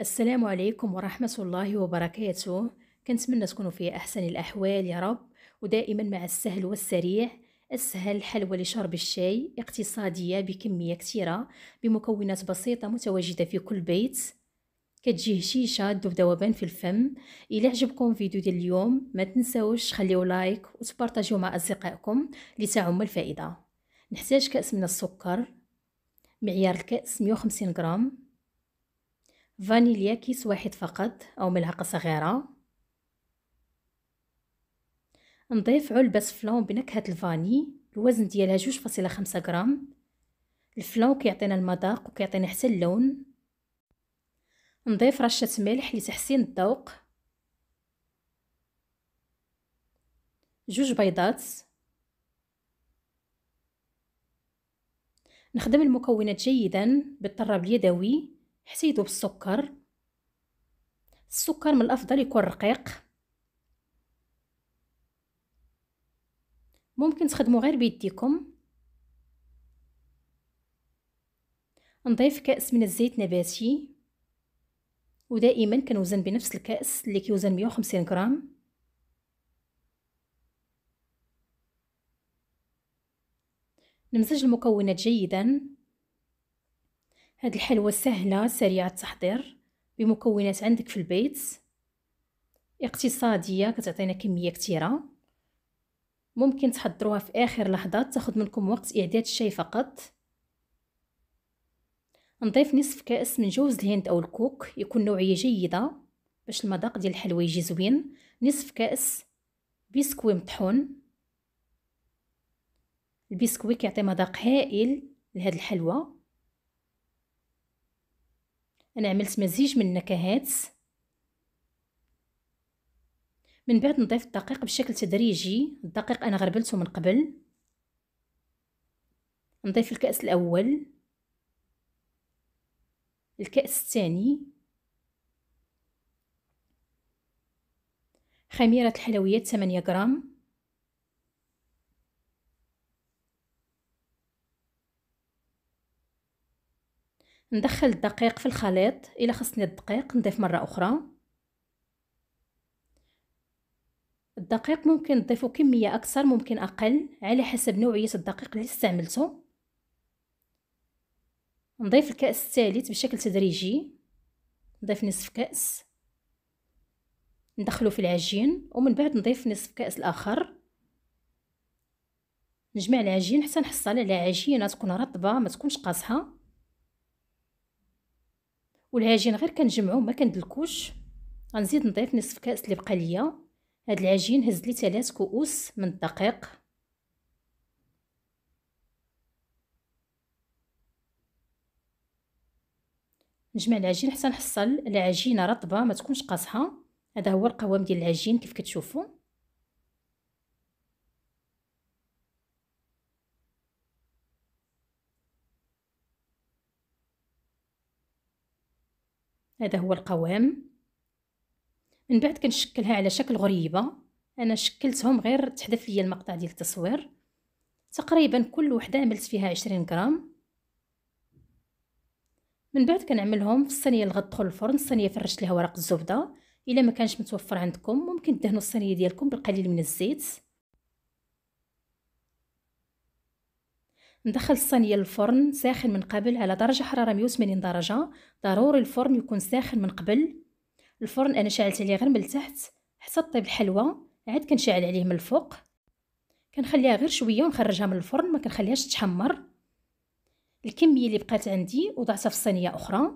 السلام عليكم ورحمة الله وبركاته كنتمنى تكونوا في أحسن الأحوال يا رب ودائما مع السهل والسريع السهل حلوى لشرب الشاي اقتصادية بكمية كثيرة بمكونات بسيطة متواجدة في كل بيت كتجيه شيشة دوب ذوبان في الفم إلا عجبكم فيديو ديال اليوم ما تنسوش خليو لايك وتبارطاجيو مع أصدقائكم لتعم الفائدة نحتاج كأس من السكر معيار الكأس 150 غرام فانيليا كيس واحد فقط أو ملعقة صغيرة نضيف علبة فلون بنكهة الفاني الوزن ديالها جوج فاصلة خمسة غرام الفلون كيعطينا المذاق وكيعطينا حتى اللون نضيف رشة ملح لتحسين الذوق جوج بيضات نخدم المكونات جيدا بالطراب اليدوي حسيدو بالسكر السكر من الافضل يكون رقيق ممكن تخدمو غير بيديكم نضيف كأس من الزيت نباتي ودائما كنوزن بنفس الكأس اللي كيوزن 150 غرام نمزج المكونات جيدا هاد الحلوى سهلة سريعة التحضير بمكونات عندك في البيت اقتصادية كتعطينا كمية كتيرة ممكن تحضروها في آخر لحظة تاخد منكم وقت إعداد الشاي فقط نضيف نصف كأس من جوز الهند أو الكوك يكون نوعية جيدة باش المذاق ديال الحلوى يجي زوين نصف كأس بسكوي مطحون البسكوي كيعطي مذاق هائل لهاد الحلوى انا عملت مزيج من النكهات من بعد نضيف الدقيق بشكل تدريجي الدقيق انا غربلته من قبل نضيف الكأس الاول الكأس الثاني خميرة الحلويات 8 غرام ندخل الدقيق في الخليط الا خصني الدقيق نضيف مره اخرى الدقيق ممكن نضيفو كميه اكثر ممكن اقل على حسب نوعيه الدقيق اللي استعملته نضيف الكأس الثالث بشكل تدريجي نضيف نصف كأس ندخله في العجين ومن بعد نضيف نصف كأس الآخر نجمع العجين حتى نحصل على عجينه تكون رطبه ما تكونش قاصحه والعجين غير كنجمعو ما كندلكوش غنزيد نضيف نصف كاس اللي بقى ليا هاد العجين هز لي ثلاث كؤوس من الدقيق نجمع العجين حتى نحصل العجينه رطبه ما تكونش قاصحه هذا هو القوام ديال العجين كيف كتشوفوا هذا هو القوام من بعد كنشكلها على شكل غريبه انا شكلتهم غير تحذف ليا المقطع ديال التصوير تقريبا كل وحده عملت فيها 20 غرام من بعد كنعملهم في الصينيه اللي غدخل الفرن الصينيه فرشت ليها ورق الزبده الا ما كانش متوفر عندكم ممكن تدهنوا الصينيه ديالكم بالقليل من الزيت ندخل الصينيه للفرن ساخن من قبل على درجه حراره 180 درجه ضروري الفرن يكون ساخن من قبل الفرن انا شعلت عليه غير من التحت حتى طيب الحلوى عاد كنشعل عليه من الفوق كنخليها غير شويه ونخرجها من الفرن ما كنخليهاش تحمر الكميه اللي بقات عندي وضعتها في صينيه اخرى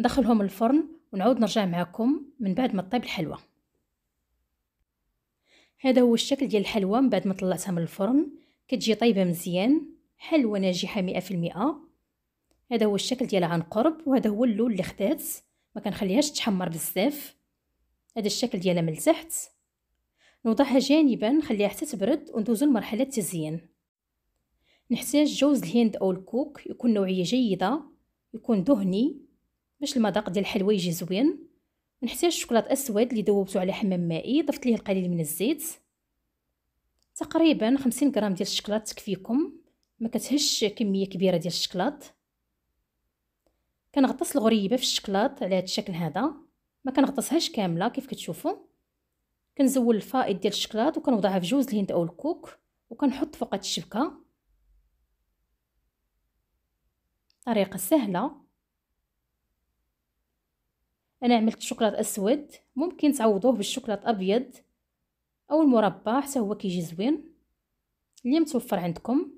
ندخلهم الفرن ونعود نرجع معكم من بعد ما طيب الحلوى هذا هو الشكل ديال الحلوى من بعد ما طلعتها من الفرن كتجي طيبه مزيان حلوه ناجحه مئة في المئة هذا هو الشكل ديالها عن قرب وهذا هو اللون اللي خدات ما كنخليهاش تحمر بزاف هذا الشكل ديالها من تحت نوضعها جانبا نخليها حتى تبرد وندوزو لمرحله التزيين نحتاج جوز الهند او الكوك يكون نوعيه جيده يكون دهني باش المذاق ديال الحلوى يجي زوين نحتاج شوكولاط اسود اللي ذوبته على حمام مائي ضفت ليه القليل من الزيت تقريبا 50 غرام ديال الشكلاط تكفيكم ما كتهش كميه كبيره ديال الشكلاط كنغطس الغريبه في الشكلاط على هذا الشكل هذا ما كنغطسهاش كامله كيف كتشوفوا كنزول الفائض ديال الشكلاط وكنوضعها في جوز الهند او الكوك وكنحط فوق هاد الشبكه طريقه سهله انا عملت الشكلاط اسود ممكن تعوضوه بالشكلاط ابيض او المربع حتى هو كيجي زوين اللي متوفر عندكم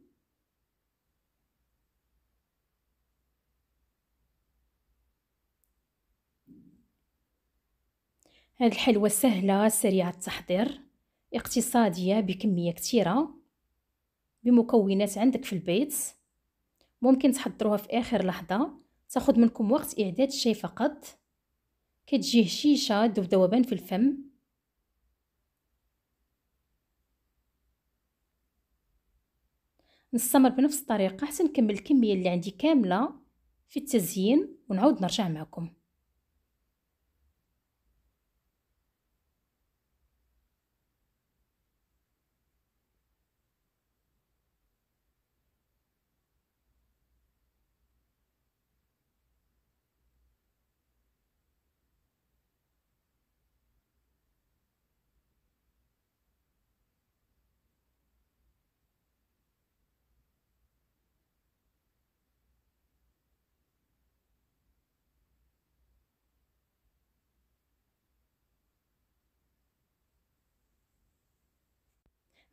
هاد الحلوى سهله سريعه التحضير اقتصاديه بكميه كثيره بمكونات عندك في البيت ممكن تحضروها في اخر لحظه تاخد منكم وقت اعداد الشاي فقط كتجي هشيشه ذوبان في الفم نستمر بنفس الطريقه حتى نكمل الكميه اللي عندي كامله في التزيين ونعود نرجع معكم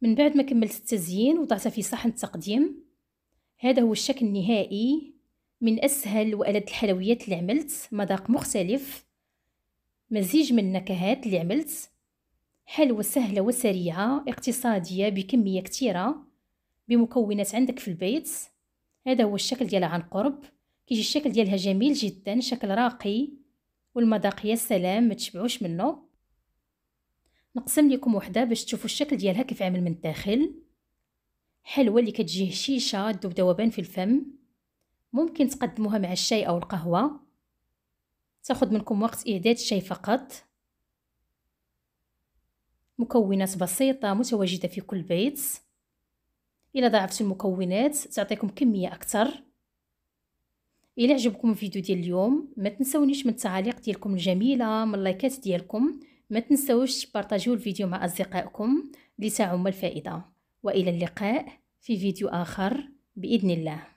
من بعد ما كملت التزيين وضعتها في صحن التقديم هذا هو الشكل النهائي من أسهل وألد الحلويات اللي عملت مذاق مختلف مزيج من النكهات اللي عملت حلوة سهلة وسريعة اقتصادية بكمية كتيرة بمكونات عندك في البيت هذا هو الشكل ديالها عن قرب كيجي الشكل ديالها جميل جدا شكل راقي والمذاق يا سلام ما تشبعوش منه نقسم لكم وحده باش تشوفوا الشكل ديالها كيف عامل من الداخل حلوه اللي كتجي هشيشه دوبدوبان في الفم ممكن تقدموها مع الشاي او القهوه تاخذ منكم وقت اعداد الشاي فقط مكونات بسيطه متواجده في كل بيت الى ضاعفت المكونات تعطيكم كميه اكثر الى عجبكم الفيديو ديال اليوم ما تنسونيش من التعاليق ديالكم الجميله من اللايكات ديالكم ما تنسوش تبارطاجيو الفيديو مع أصدقائكم لتعم الفائدة وإلى اللقاء في فيديو آخر بإذن الله